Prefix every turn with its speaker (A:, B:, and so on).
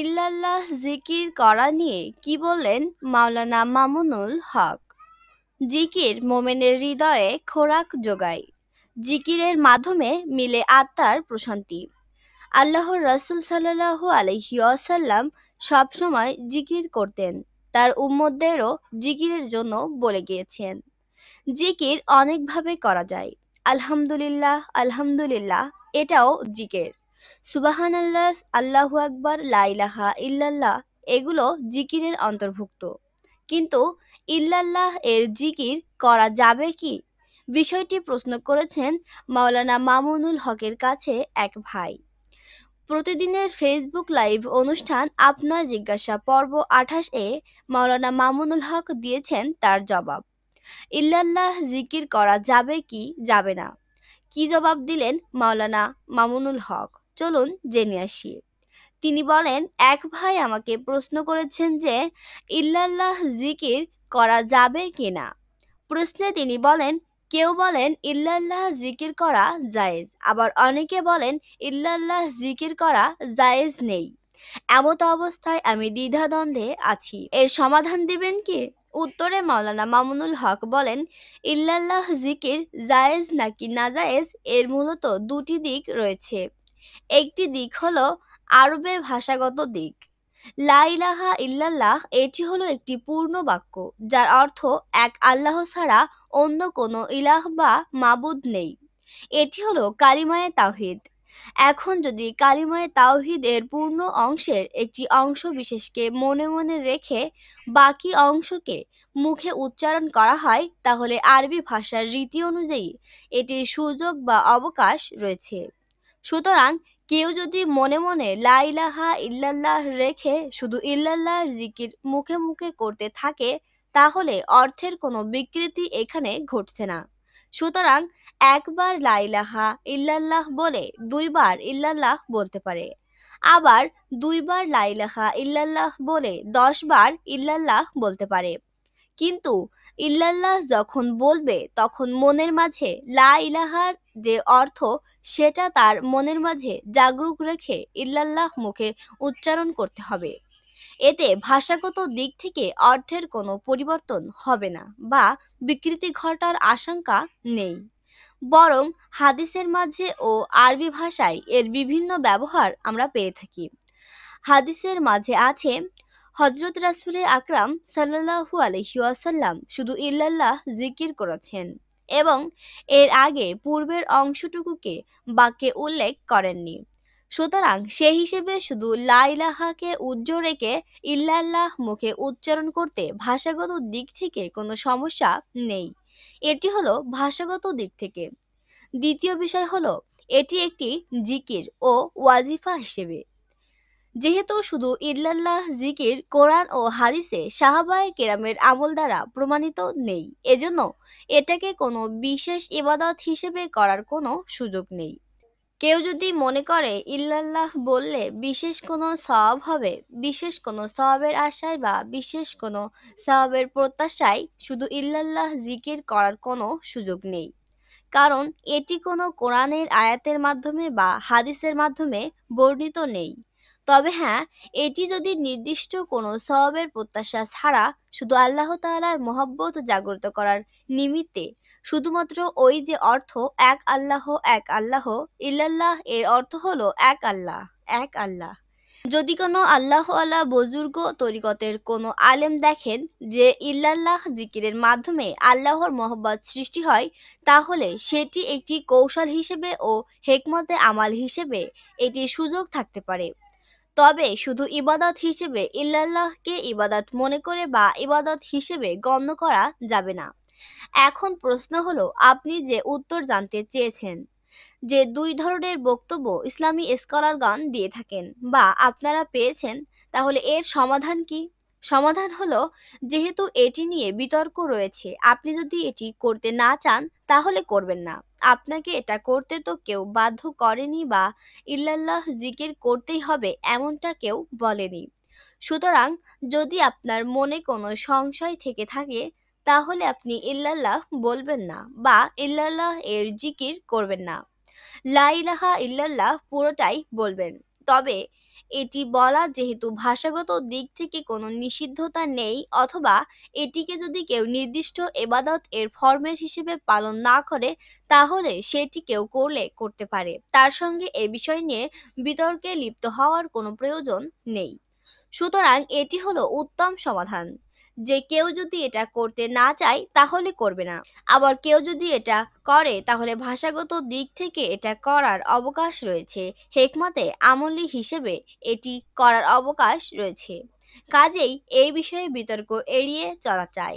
A: ইল্লাল্লাহ জিকির করা নিয়ে কি বললেন মাওলানা মামুনুল হক জিকির মোমেনের হৃদয়ে খোরাক যোগায় জিকিরের মাধ্যমে মিলে আত্মার প্রশান্তি আল্লাহর রসুল সাল্লাহু আলহি আসাল্লাম সবসময় জিকির করতেন তার উম্মদেরও জিকিরের জন্য বলে গিয়েছেন জিকির অনেকভাবে করা যায় আলহামদুলিল্লাহ আলহামদুলিল্লাহ এটাও জিকের সুবাহান আল্লাহ আল্লাহু আকবর লাইলাহা ইল্লাল্লাহ এগুলো জিকিরের অন্তর্ভুক্ত কিন্তু ইল্লাল্লাহ এর জিকির করা যাবে কি বিষয়টি প্রশ্ন করেছেন মাওলানা মামুনুল হকের কাছে এক ভাই প্রতিদিনের ফেসবুক লাইভ অনুষ্ঠান আপনার জিজ্ঞাসা পর্ব আঠাশ এ মাওলানা মামুনুল হক দিয়েছেন তার জবাব ইল্লাল্লাহ জিকির করা যাবে কি যাবে না কি জবাব দিলেন মাওলানা মামুনুল হক চলুন জেনে আসি তিনি বলেন এক ভাই আমাকে প্রশ্ন করেছেন যে ইল্লাল্লাহ জিকির করা যাবে কিনা প্রশ্নে তিনি বলেন কেউ বলেন ইল্লাল্লাহ জিকির করা জায়েজ আবার অনেকে বলেন ইল্লাল্লাহ জিকির করা জায়েজ নেই এমত অবস্থায় আমি দ্বিধাদ্বন্দ্বে আছি এর সমাধান দিবেন কি উত্তরে মাওলানা মামুনুল হক বলেন ইল্লাল্লাহ জিকির জায়েজ নাকি না জায়েজ এর মূলত দুটি দিক রয়েছে একটি দিক হল আরবে ভাষাগত দিক লাইলাহা ইল্লাল্লাহ এটি হলো একটি পূর্ণ বাক্য যার অর্থ এক আল্লাহ ছাড়া অন্য কোনো ইলাহ বা মাবুদ নেই এটি হলো কালিমায়ে তাহিদ এখন যদি কালিমায়ে তাওহিদের পূর্ণ অংশের একটি অংশ বিশেষকে মনে মনে রেখে বাকি অংশকে মুখে উচ্চারণ করা হয় তাহলে আরবি ভাষার রীতি অনুযায়ী এটির সুযোগ বা অবকাশ রয়েছে সুতরাং কেউ যদি মনে মনে লাইলাহা ইল্লাল্লাহ রেখে শুধু ইল্লাল্লাহর জিকির মুখে মুখে করতে থাকে তাহলে অর্থের কোনো বিকৃতি এখানে ঘটছে না সুতরাং একবার লাইলাহা ইল্লাল্লাহ বলে দুইবার ইল্লাল্লাহ বলতে পারে আবার দুইবার লাইলাহা ইল্লাল্লাহ বলে দশবার ইল্লাল্লাহ বলতে পারে কিন্তু ইল্লাল্লাহ যখন বলবে তখন মনের মাঝে লা ইলাহার যে অর্থ সেটা তার মনের মাঝে জাগরুক রেখে ইল্লাল্লাহ মুখে উচ্চারণ করতে হবে এতে ভাষাগত দিক থেকে অর্থের কোনো পরিবর্তন হবে না বা বিকৃতি ঘটার আশঙ্কা নেই বরং হাদিসের মাঝে ও আরবি ভাষায় এর বিভিন্ন ব্যবহার আমরা পেয়ে থাকি হাদিসের মাঝে আছে হজরত রাসুলের আকরাম সাল্লাহু আলহিউসাল্লাম শুধু ইল্লাল্লাহ জিকির করেছেন এবং এর আগে পূর্বের অংশটুকুকে বাক্যে উল্লেখ করেননি সুতরাং সে হিসেবে শুধু লাইলাহাকে উজ্জ্ব রেখে ইল্লাল্লাহ মুখে উচ্চারণ করতে ভাষাগত দিক থেকে কোনো সমস্যা নেই এটি হলো ভাষাগত দিক থেকে দ্বিতীয় বিষয় হলো এটি একটি জিকির ও ওয়াজিফা হিসেবে যেহেতু শুধু ইল্লাল্লাহ জিকির কোরআন ও হাদিসে সাহাবায় কেরামের আমল দ্বারা প্রমাণিত নেই এজন্য এটাকে কোনো বিশেষ ইবাদত হিসেবে করার কোনো সুযোগ নেই কেউ যদি মনে করে ইল্লাল্লাহ বললে বিশেষ কোনো সব হবে বিশেষ কোনো সবের আশায় বা বিশেষ কোনো সবের প্রত্যাশায় শুধু ইল্লাল্লাহ জিকির করার কোনো সুযোগ নেই কারণ এটি কোনো কোরআনের আয়াতের মাধ্যমে বা হাদিসের মাধ্যমে বর্ণিত নেই তবে হ্যাঁ এটি যদি নির্দিষ্ট কোনো সবের প্রত্যাশা ছাড়া শুধু আল্লাহ তাল্লাহার মহব্বত জাগ্রত করার নিমিত্তে শুধুমাত্র ওই যে অর্থ এক আল্লাহ এক আল্লাহ ইল্লাল্লাহ এর অর্থ হলো এক আল্লাহ এক আল্লাহ যদি কোনো আল্লাহ আল্লাহ বজুর্গ তরিকতের কোনো আলেম দেখেন যে ইল্লাল্লাহ জিকিরের মাধ্যমে আল্লাহর মহব্বত সৃষ্টি হয় তাহলে সেটি একটি কৌশল হিসেবে ও হেকমতে আমাল হিসেবে এটির সুযোগ থাকতে পারে তবে শুধু ইবাদত হিসেবে ইল্লাল্লাহকে ইবাদত মনে করে বা ইবাদত হিসেবে গণ্য করা যাবে না এখন প্রশ্ন হলো আপনি যে উত্তর জানতে চেয়েছেন যে দুই ধরনের বক্তব্য ইসলামী স্কলারগণ দিয়ে থাকেন বা আপনারা পেয়েছেন তাহলে এর সমাধান কি সমাধান হলো যেহেতু এটি নিয়ে বিতর্ক রয়েছে আপনি যদি এটি করতে না চান তাহলে করবেন না আপনাকে এটা করতে তো কেউ বাধ্য করেনি বা ইল্লাল্লাহ জিকির করতেই হবে এমনটা কেউ বলেনি সুতরাং যদি আপনার মনে কোনো সংশয় থেকে থাকে তাহলে আপনি ইল্লাল্লাহ বলবেন না বা ইল্লাল্লাহ এর জিকির করবেন না লাইলাহা ইল্লাল্লাহ পুরোটাই বলবেন তবে এটি বলা যেহেতু ভাষাগত দিক থেকে কোনো নিষিদ্ধতা নেই অথবা এটিকে যদি কেউ নির্দিষ্ট এবাদত এর ফরম্যাট হিসেবে পালন না করে তাহলে সেটি কেউ করলে করতে পারে তার সঙ্গে এ বিষয় নিয়ে বিতর্কে লিপ্ত হওয়ার কোনো প্রয়োজন নেই সুতরাং এটি হলো উত্তম সমাধান যে কেউ যদি এটা করতে না চায় তাহলে করবে না আবার কেউ যদি এটা করে তাহলে ভাষাগত দিক থেকে এটা করার অবকাশ রয়েছে হেকমতে আমলি হিসেবে এটি করার অবকাশ রয়েছে কাজেই এই বিষয়ে বিতর্ক এড়িয়ে চলা চাই